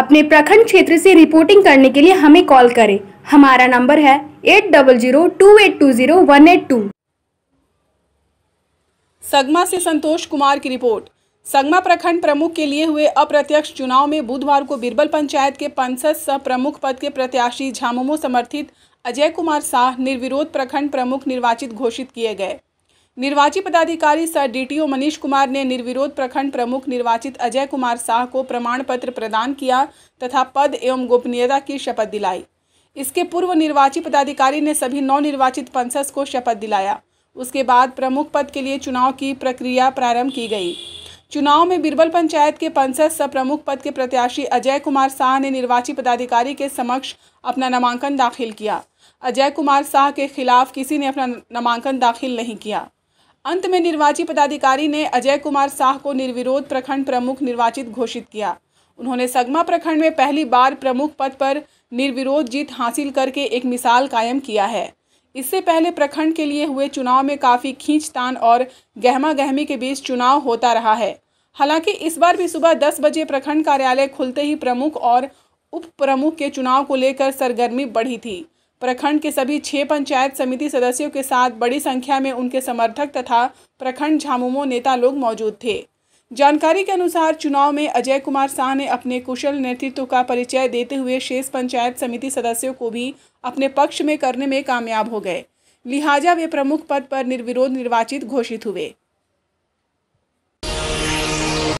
अपने प्रखंड क्षेत्र से रिपोर्टिंग करने के लिए हमें कॉल करें हमारा नंबर है eight double zero two eight two zero one eight two सगमा से संतोष कुमार की रिपोर्ट संगमा प्रखंड प्रमुख के लिए हुए अप्रत्यक्ष चुनाव में बुधवार को बिरबल पंचायत के पंसद सह प्रमुख पद के प्रत्याशी झामुमो समर्थित अजय कुमार शाह निर्विरोध प्रखंड प्रमुख निर्वाचित घोषित किए गए निर्वाची पदाधिकारी सर डीटीओ मनीष कुमार ने निर्विरोध प्रखंड प्रमुख निर्वाचित अजय कुमार शाह को प्रमाण पत्र प्रदान किया तथा पद एवं गोपनीयता की शपथ दिलाई इसके पूर्व निर्वाची पदाधिकारी ने सभी नौ निर्वाचित पंसद को शपथ दिलाया उसके बाद प्रमुख पद के लिए चुनाव की प्रक्रिया प्रारंभ की गई चुनाव में बिरबल पंचायत के पंसद सह प्रमुख पद के प्रत्याशी अजय कुमार शाह ने निर्वाची पदाधिकारी के समक्ष अपना नामांकन दाखिल किया अजय कुमार शाह के खिलाफ किसी ने अपना नामांकन दाखिल नहीं किया अंत में निर्वाची पदाधिकारी ने अजय कुमार शाह को निर्विरोध प्रखंड प्रमुख निर्वाचित घोषित किया उन्होंने सगमा प्रखंड में पहली बार प्रमुख पद पर निर्विरोध जीत हासिल करके एक मिसाल कायम किया है इससे पहले प्रखंड के लिए हुए चुनाव में काफ़ी खींचतान और गहमा गहमी के बीच चुनाव होता रहा है हालांकि इस बार भी सुबह दस बजे प्रखंड कार्यालय खुलते ही प्रमुख और उप प्रमुख के चुनाव को लेकर सरगर्मी बढ़ी थी प्रखंड के सभी छः पंचायत समिति सदस्यों के साथ बड़ी संख्या में उनके समर्थक तथा प्रखंड झामुमो नेता लोग मौजूद थे जानकारी के अनुसार चुनाव में अजय कुमार शाह ने अपने कुशल नेतृत्व का परिचय देते हुए शेष पंचायत समिति सदस्यों को भी अपने पक्ष में करने में कामयाब हो गए लिहाजा वे प्रमुख पद पर निर्विरोध निर्वाचित घोषित हुए